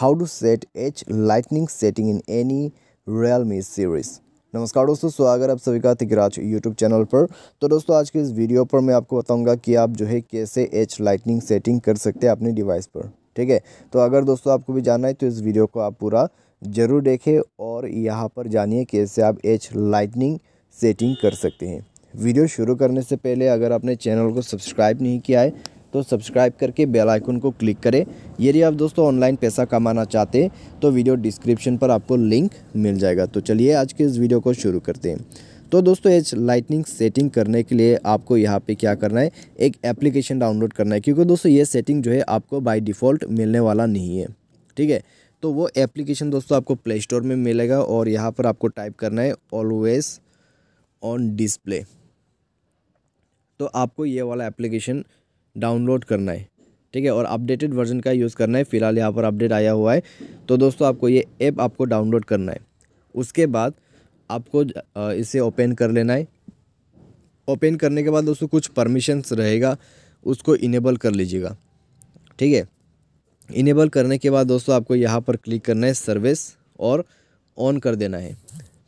how to set edge lightning setting in any Realme series नमस्कार दोस्तों स्वागत है आप सभी का तिगराज यूट्यूब चैनल पर तो दोस्तों आज के इस वीडियो पर मैं आपको बताऊंगा कि आप जो है कैसे एच लाइटनिंग सेटिंग कर सकते हैं अपने डिवाइस पर ठीक है तो अगर दोस्तों आपको भी जानना है तो इस वीडियो को आप पूरा ज़रूर देखें और यहाँ पर जानिए कैसे आप एच लाइटनिंग सेटिंग कर सकते हैं वीडियो शुरू करने से पहले अगर आपने चैनल को सब्सक्राइब नहीं किया है तो सब्सक्राइब करके बेल आइकन को क्लिक करें यदि आप दोस्तों ऑनलाइन पैसा कमाना चाहते हैं तो वीडियो डिस्क्रिप्शन पर आपको लिंक मिल जाएगा तो चलिए आज के इस वीडियो को शुरू करते हैं तो दोस्तों एज लाइटनिंग सेटिंग करने के लिए आपको यहाँ पे क्या करना है एक एप्लीकेशन डाउनलोड करना है क्योंकि दोस्तों ये सेटिंग जो है आपको बाय डिफ़ॉल्ट मिलने वाला नहीं है ठीक है तो वो एप्लीकेशन दोस्तों आपको प्ले स्टोर में मिलेगा और यहाँ पर आपको टाइप करना है ऑलवेज ऑन डिस्प्ले तो आपको ये वाला एप्लीकेशन डाउनलोड करना है ठीक है और अपडेटेड वर्जन का यूज़ करना है फ़िलहाल यहाँ पर अपडेट आया हुआ है तो दोस्तों आपको ये ऐप आपको डाउनलोड करना है उसके बाद आपको इसे ओपन कर लेना है ओपन करने के बाद दोस्तों कुछ परमिशंस रहेगा उसको इनेबल कर लीजिएगा ठीक है इनेबल करने के बाद दोस्तों आपको यहाँ पर क्लिक करना है सर्विस और ऑन कर देना है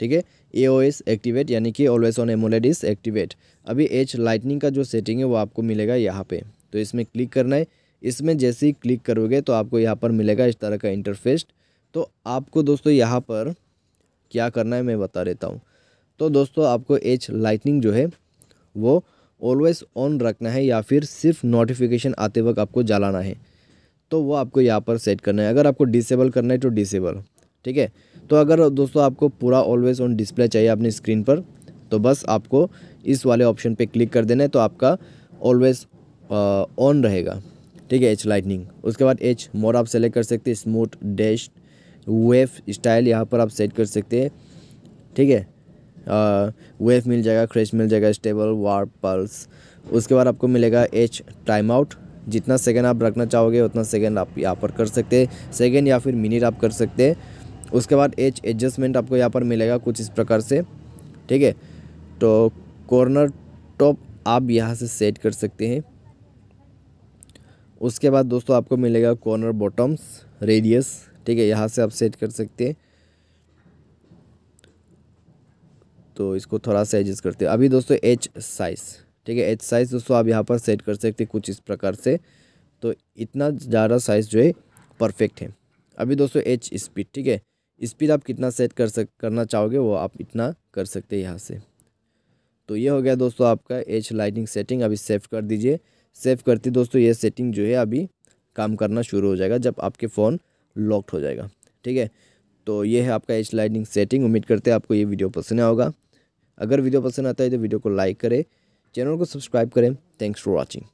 ठीक है ए ओ एस एक्टिवेट यानी कि always on AMOLED is activate अभी एच लाइटनिंग का जो सेटिंग है वो आपको मिलेगा यहाँ पे तो इसमें क्लिक करना है इसमें जैसे ही क्लिक करोगे तो आपको यहाँ पर मिलेगा इस तरह का इंटरफेस तो आपको दोस्तों यहाँ पर क्या करना है मैं बता देता हूँ तो दोस्तों आपको एच लाइटनिंग जो है वो ऑलवेज़ ऑन रखना है या फिर सिर्फ नोटिफिकेशन आते वक्त आपको जलाना है तो वो आपको यहाँ पर सेट करना है अगर आपको डिसेबल करना है तो डिसेबल ठीक है तो अगर दोस्तों आपको पूरा ऑलवेज ऑन डिस्प्ले चाहिए अपनी स्क्रीन पर तो बस आपको इस वाले ऑप्शन पे क्लिक कर देना है तो आपका ऑलवेज ऑन रहेगा ठीक है एच लाइटनिंग उसके बाद एच मोर आप सेलेक्ट कर सकते हैं स्मूथ डैश वेव स्टाइल यहाँ पर आप सेट कर सकते हैं ठीक है वेव मिल जाएगा क्रेश मिल जाएगा स्टेबल वार पल्स उसके बाद आपको मिलेगा एच टाइम आउट जितना सेकेंड आप रखना चाहोगे उतना सेकेंड आप यहाँ पर कर सकते हैं सेकेंड या फिर मिनट आप कर सकते हैं उसके बाद एच एडजस्टमेंट आपको यहाँ पर मिलेगा कुछ इस प्रकार से ठीक है तो कॉर्नर टॉप आप यहाँ से सेट कर सकते हैं उसके बाद दोस्तों आपको मिलेगा कॉर्नर बॉटम्स रेडियस ठीक है यहाँ से आप सेट कर सकते हैं तो इसको थोड़ा सा एडजस्ट करते हैं अभी दोस्तों एच साइज़ ठीक है एच साइज़ दोस्तों आप यहाँ पर सेट कर सकते हैं कुछ इस प्रकार से तो इतना ज़्यादा साइज़ जो है परफेक्ट है अभी दोस्तों एच स्पीड ठीक है स्पीड आप कितना सेट कर सक करना चाहोगे वो आप इतना कर सकते हैं यहाँ से तो ये हो गया दोस्तों आपका एच लाइटिंग सेटिंग अभी सेव कर दीजिए सेव करते दोस्तों ये सेटिंग जो है अभी काम करना शुरू हो जाएगा जब आपके फ़ोन लॉक्ड हो जाएगा ठीक है तो ये है आपका एच लाइटिंग सेटिंग उम्मीद करते हैं आपको ये वीडियो पसंद आएगा अगर वीडियो पसंद आता है तो वीडियो को लाइक करें चैनल को सब्सक्राइब करें थैंक्स फॉर वॉचिंग